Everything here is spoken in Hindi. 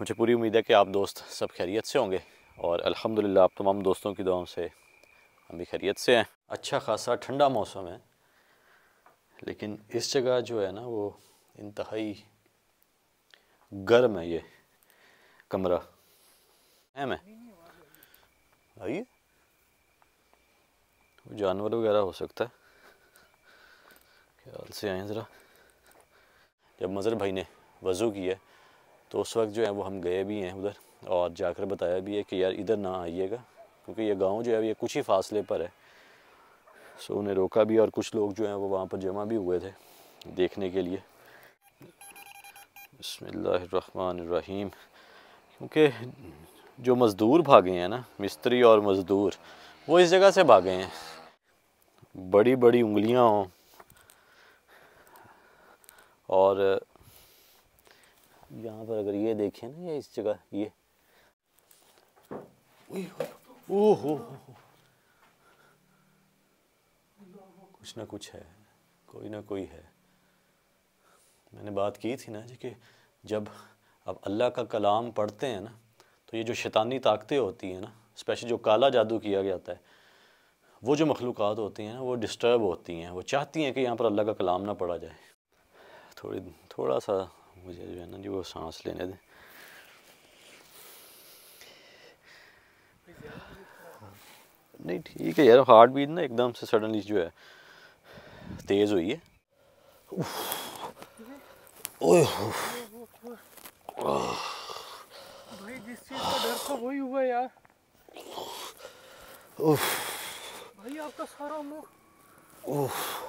मुझे पूरी उम्मीद है कि आप दोस्त सब खैरियत से होंगे और अल्हम्दुलिल्लाह आप तमाम दोस्तों की दुआओं से हम भी खैरियत से हैं अच्छा खासा ठंडा मौसम है लेकिन इस जगह जो है ना वो इंतहाई गर्म है ये कमरा है मैं आइए जानवर वगैरह हो सकता है ख्याल से आए ज़रा जब मज़र भाई ने वज़ू किया तो उस वक्त जो है वो हम गए भी हैं उधर और जाकर बताया भी है कि यार इधर ना आइएगा क्योंकि ये गांव जो है ये कुछ ही फासले पर है सो उन्हें रोका भी और कुछ लोग जो हैं वो वहाँ पर जमा भी हुए थे देखने के लिए बसमीम क्योंकि जो मज़दूर भागे हैं ना मिस्त्री और मज़दूर वो इस जगह से भागे हैं बड़ी बड़ी उंगलियाँ हों और यहाँ पर अगर ये देखे ना ये इस जगह ये ओह कुछ ना कुछ है कोई ना कोई है मैंने बात की थी ना जी कि जब अब अल्लाह का कलाम पढ़ते हैं ना तो ये जो शैतानी ताकतें होती हैं ना स्पेशल जो काला जादू किया जाता है वो जो मखलूक होती हैं ना वो डिस्टर्ब होती हैं वो चाहती हैं कि यहाँ पर अल्लाह का कलाम ना पढ़ा जाए थोड़ी थोड़ा सा मुझे जो है ना जी वो सांस लेने दे नहीं ठीक है यार हार्ट बीट ना एकदम से सडनली जो है तेज़ हुई है ओए भाई जिस चीज़ का डर था तो वही हुआ यार उफ। भाई आपका सारा मुंह उफ